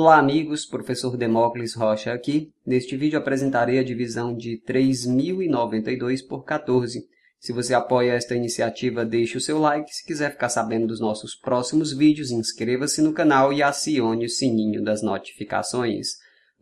Olá amigos, professor Demócles Rocha aqui. Neste vídeo apresentarei a divisão de 3.092 por 14. Se você apoia esta iniciativa, deixe o seu like. Se quiser ficar sabendo dos nossos próximos vídeos, inscreva-se no canal e acione o sininho das notificações.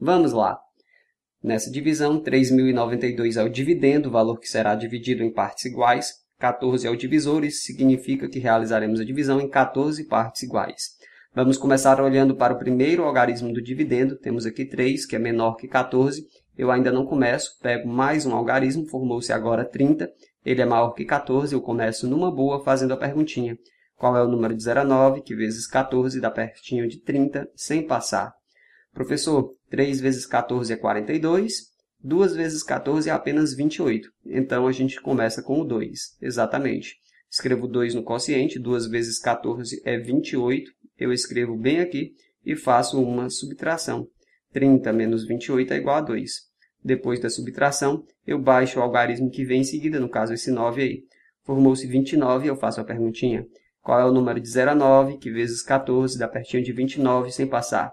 Vamos lá! Nessa divisão, 3.092 é o dividendo, o valor que será dividido em partes iguais. 14 é o divisor, isso significa que realizaremos a divisão em 14 partes iguais. Vamos começar olhando para o primeiro algarismo do dividendo, temos aqui 3, que é menor que 14. Eu ainda não começo, pego mais um algarismo, formou-se agora 30. Ele é maior que 14, eu começo numa boa fazendo a perguntinha. Qual é o número de 0 a 9, que vezes 14 dá pertinho de 30, sem passar? Professor, 3 vezes 14 é 42, 2 vezes 14 é apenas 28. Então, a gente começa com o 2, exatamente escrevo 2 no quociente, 2 vezes 14 é 28, eu escrevo bem aqui e faço uma subtração. 30 menos 28 é igual a 2. Depois da subtração, eu baixo o algarismo que vem em seguida, no caso esse 9 aí. Formou-se 29, eu faço a perguntinha. Qual é o número de 0 a 9, que vezes 14 dá pertinho de 29, sem passar?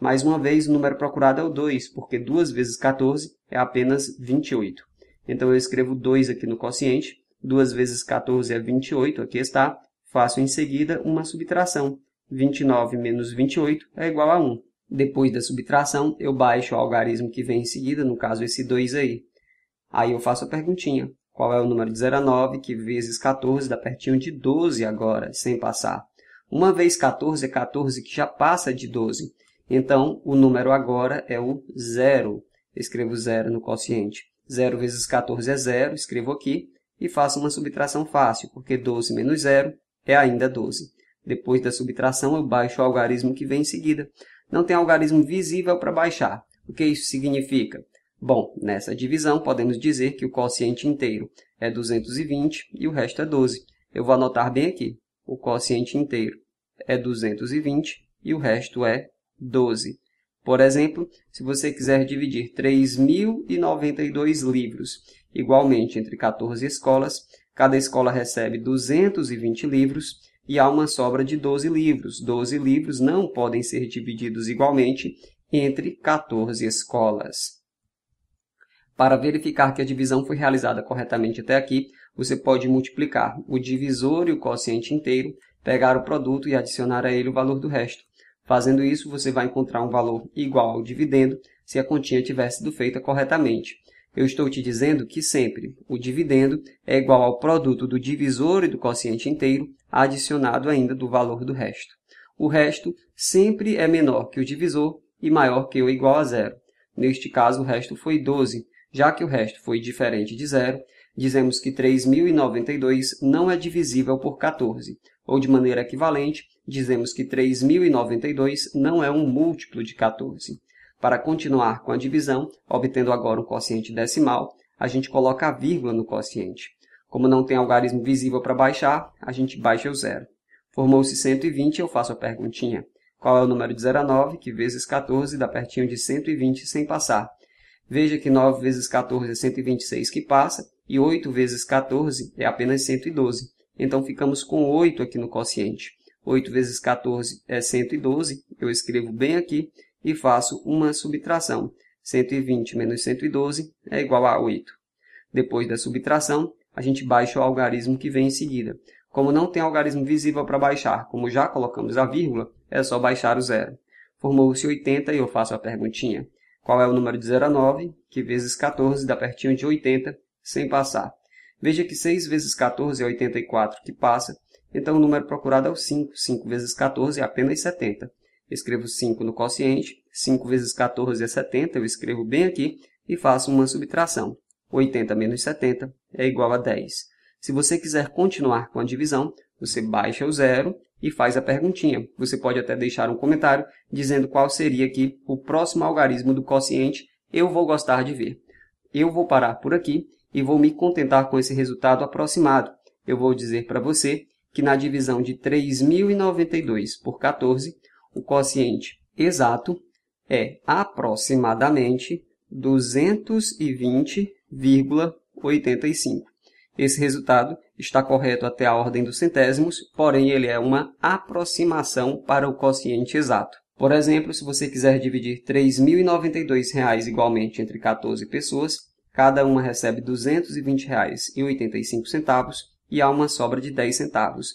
Mais uma vez, o número procurado é o 2, porque 2 vezes 14 é apenas 28. Então, eu escrevo 2 aqui no quociente, 2 vezes 14 é 28, aqui está. Faço em seguida uma subtração. 29 menos 28 é igual a 1. Depois da subtração, eu baixo o algarismo que vem em seguida, no caso esse 2 aí. Aí eu faço a perguntinha. Qual é o número de 19 que vezes 14 dá pertinho de 12 agora, sem passar. Uma vez 14 é 14 que já passa de 12. Então, o número agora é o zero. Escrevo zero no quociente. 0 vezes 14 é zero, escrevo aqui e faça uma subtração fácil, porque 12 menos 0 é ainda 12. Depois da subtração, eu baixo o algarismo que vem em seguida. Não tem algarismo visível para baixar. O que isso significa? Bom, nessa divisão, podemos dizer que o quociente inteiro é 220 e o resto é 12. Eu vou anotar bem aqui. O quociente inteiro é 220 e o resto é 12. Por exemplo, se você quiser dividir 3.092 livros igualmente entre 14 escolas. Cada escola recebe 220 livros e há uma sobra de 12 livros. 12 livros não podem ser divididos igualmente entre 14 escolas. Para verificar que a divisão foi realizada corretamente até aqui, você pode multiplicar o divisor e o quociente inteiro, pegar o produto e adicionar a ele o valor do resto. Fazendo isso, você vai encontrar um valor igual ao dividendo se a continha tiver sido feita corretamente eu estou te dizendo que sempre o dividendo é igual ao produto do divisor e do quociente inteiro, adicionado ainda do valor do resto. O resto sempre é menor que o divisor e maior que ou igual a zero. Neste caso, o resto foi 12. Já que o resto foi diferente de zero, dizemos que 3.092 não é divisível por 14, ou de maneira equivalente, dizemos que 3.092 não é um múltiplo de 14. Para continuar com a divisão, obtendo agora um quociente decimal, a gente coloca a vírgula no quociente. Como não tem algarismo visível para baixar, a gente baixa o zero. Formou-se 120, eu faço a perguntinha. Qual é o número de 0 a 9, que vezes 14 dá pertinho de 120 sem passar? Veja que 9 vezes 14 é 126 que passa, e 8 vezes 14 é apenas 112. Então, ficamos com 8 aqui no quociente. 8 vezes 14 é 112, eu escrevo bem aqui, e faço uma subtração. 120 menos 112 é igual a 8. Depois da subtração, a gente baixa o algarismo que vem em seguida. Como não tem algarismo visível para baixar, como já colocamos a vírgula, é só baixar o zero. Formou-se 80 e eu faço a perguntinha. Qual é o número de 0 a 9, que vezes 14 dá pertinho de 80, sem passar? Veja que 6 vezes 14 é 84, que passa, então o número procurado é o 5. 5 vezes 14 é apenas 70 escrevo 5 no quociente, 5 vezes 14 é 70, eu escrevo bem aqui e faço uma subtração. 80 menos 70 é igual a 10. Se você quiser continuar com a divisão, você baixa o zero e faz a perguntinha. Você pode até deixar um comentário dizendo qual seria aqui o próximo algarismo do quociente. Eu vou gostar de ver. Eu vou parar por aqui e vou me contentar com esse resultado aproximado. Eu vou dizer para você que na divisão de 3.092 por 14, o quociente exato é aproximadamente 220,85. Esse resultado está correto até a ordem dos centésimos, porém ele é uma aproximação para o quociente exato. Por exemplo, se você quiser dividir R$ 3.092 igualmente entre 14 pessoas, cada uma recebe R$ 220,85 e há uma sobra de 10 centavos.